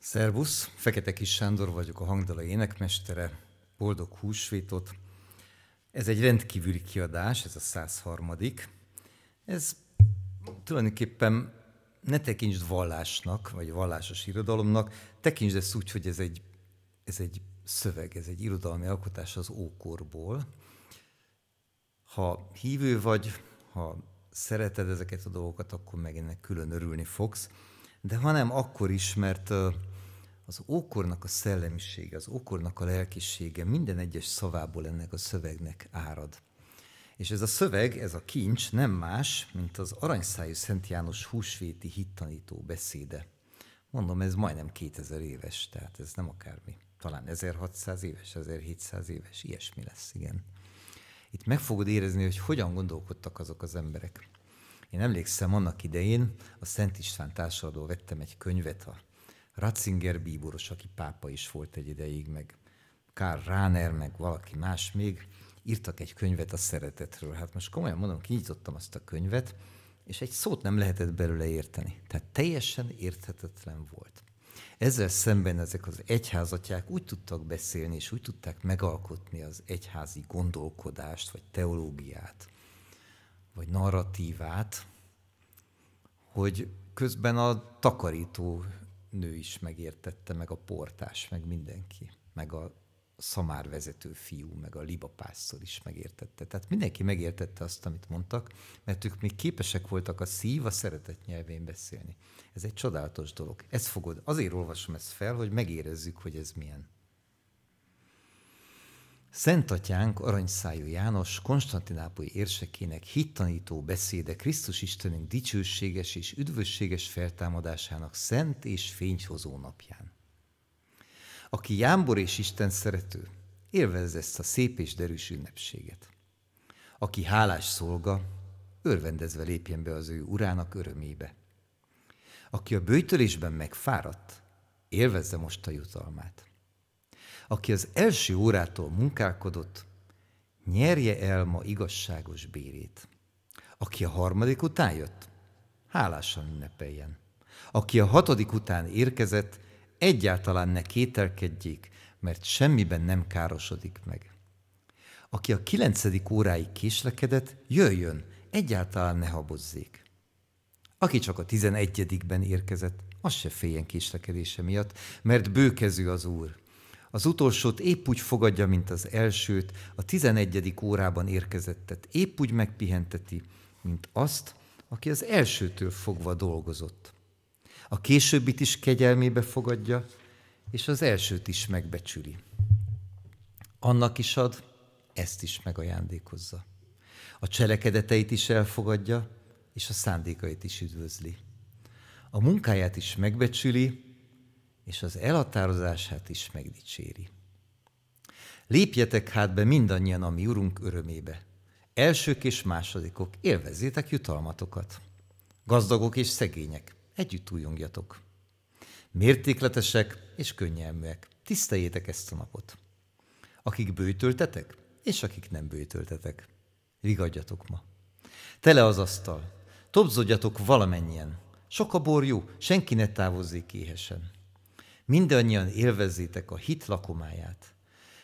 Szervusz, Fekete Kis Sándor vagyok, a hangdala énekmestere. Boldog húsvétot! Ez egy rendkívüli kiadás, ez a 103. Ez tulajdonképpen ne tekintsd vallásnak, vagy vallásos irodalomnak, tekintsd ezt úgy, hogy ez egy, ez egy szöveg, ez egy irodalmi alkotás az ókorból. Ha hívő vagy, ha szereted ezeket a dolgokat, akkor meg ennek külön örülni fogsz de hanem akkor is, mert az ókornak a szellemisége, az ókornak a lelkisége minden egyes szavából ennek a szövegnek árad. És ez a szöveg, ez a kincs nem más, mint az aranyszájú Szent János húsvéti hittanító beszéde. Mondom, ez majdnem 2000 éves, tehát ez nem akármi. Talán 1600 éves, 1700 éves, ilyesmi lesz, igen. Itt meg fogod érezni, hogy hogyan gondolkodtak azok az emberek. Én emlékszem, annak idején a Szent István társadaló vettem egy könyvet, a Ratzinger bíboros, aki pápa is volt egy ideig, meg Karl Rahner, meg valaki más még, írtak egy könyvet a szeretetről. Hát most komolyan mondom, kinyitottam azt a könyvet, és egy szót nem lehetett belőle érteni. Tehát teljesen érthetetlen volt. Ezzel szemben ezek az egyházatják úgy tudtak beszélni, és úgy tudták megalkotni az egyházi gondolkodást, vagy teológiát, vagy narratívát, hogy közben a takarító nő is megértette, meg a portás, meg mindenki, meg a szamárvezető fiú, meg a libapásztor is megértette. Tehát mindenki megértette azt, amit mondtak, mert ők még képesek voltak a szív a szeretet nyelvén beszélni. Ez egy csodálatos dolog. Ez fogod, azért olvasom ezt fel, hogy megérezzük, hogy ez milyen. Szent Atyánk Aranyszájú János konstantinápolyi érsekének hittanító beszéde Krisztus Istenünk dicsőséges és üdvösséges feltámadásának szent és fényhozó napján. Aki jámbor és Isten szerető, élvezz ezt a szép és derűs ünnepséget. Aki hálás szolga, örvendezve lépjen be az ő urának örömébe. Aki a bőtölésben megfáradt, élvezze most a jutalmát aki az első órától munkálkodott, nyerje el ma igazságos bérét. Aki a harmadik után jött, hálásan ünnepeljen. Aki a hatodik után érkezett, egyáltalán ne kételkedjék, mert semmiben nem károsodik meg. Aki a kilencedik óráig késlekedett, jöjjön, egyáltalán ne habozzék. Aki csak a tizenegyedikben érkezett, az se féljen késlekedése miatt, mert bőkező az Úr, az utolsót épp úgy fogadja, mint az elsőt, a tizenegyedik órában érkezettet épp úgy megpihenteti, mint azt, aki az elsőtől fogva dolgozott. A későbbit is kegyelmébe fogadja, és az elsőt is megbecsüli. Annak is ad, ezt is megajándékozza. A cselekedeteit is elfogadja, és a szándékait is üdvözli. A munkáját is megbecsüli, és az elhatározását is megdicséri. Lépjetek hát be mindannyian a mi urunk örömébe. Elsők és másodikok, élvezzétek jutalmatokat. Gazdagok és szegények, együtt újongjatok. Mértékletesek és könnyelműek, tiszteljétek ezt a napot. Akik bőtöltetek, és akik nem bőtöltetek. Vigadjatok ma. Tele az asztal. Tobzodjatok valamennyien. Sok a borjú, senki ne távozzék éhesen mindannyian élvezzétek a hit lakomáját,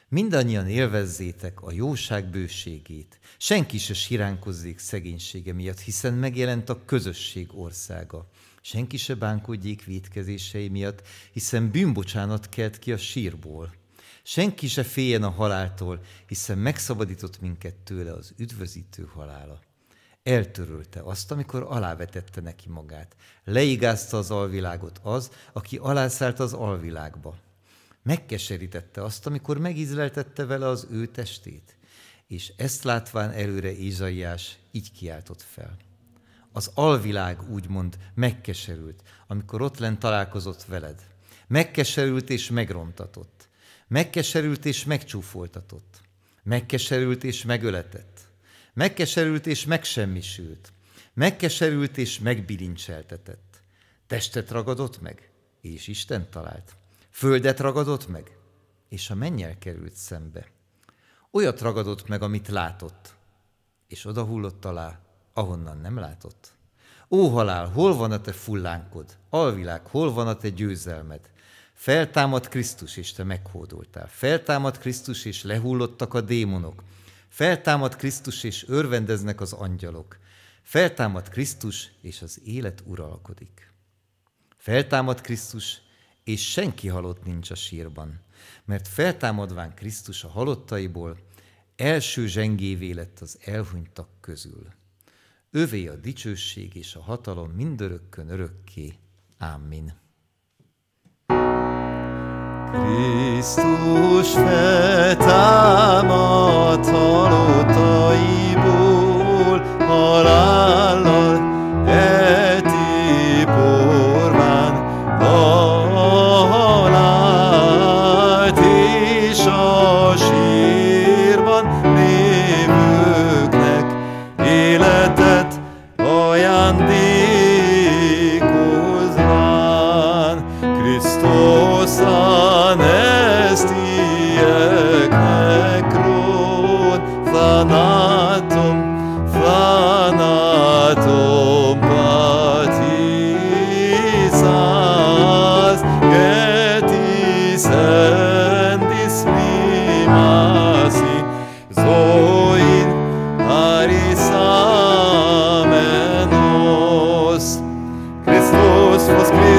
mindannyian élvezzétek a jóság bőségét, senki se siránkozzék szegénysége miatt, hiszen megjelent a közösség országa. Senki se bánkodjék védkezései miatt, hiszen bűnbocsánat kelt ki a sírból. Senki se féljen a haláltól, hiszen megszabadított minket tőle az üdvözítő halála eltörölte azt, amikor alávetette neki magát. Leigázta az alvilágot az, aki alászállt az alvilágba. Megkeserítette azt, amikor megizleltette vele az ő testét. És ezt látván előre Ézsaiás így kiáltott fel. Az alvilág úgymond megkeserült, amikor ott lent találkozott veled. Megkeserült és megrontatott. Megkeserült és megcsúfoltatott. Megkeserült és megöletett Megkeserült és megsemmisült. Megkeserült és megbilincseltetett. Testet ragadott meg, és Isten talált. Földet ragadott meg, és a mennyel került szembe. Olyat ragadott meg, amit látott, és odahullott alá, ahonnan nem látott. Ó halál, hol van a te fullánkod? Alvilág, hol van a te győzelmed? Feltámad Krisztus, és te meghódoltál. Feltámad Krisztus, és lehullottak a démonok. Feltámad Krisztus, és örvendeznek az angyalok. Feltámad Krisztus, és az élet uralkodik. Feltámad Krisztus, és senki halott nincs a sírban, mert feltámadván Krisztus a halottaiból első zsengévé lett az elhunytak közül. Övé a dicsőség és a hatalom mindörökkön örökké. Amen. Krisztus feltámadt halottaiból halállal.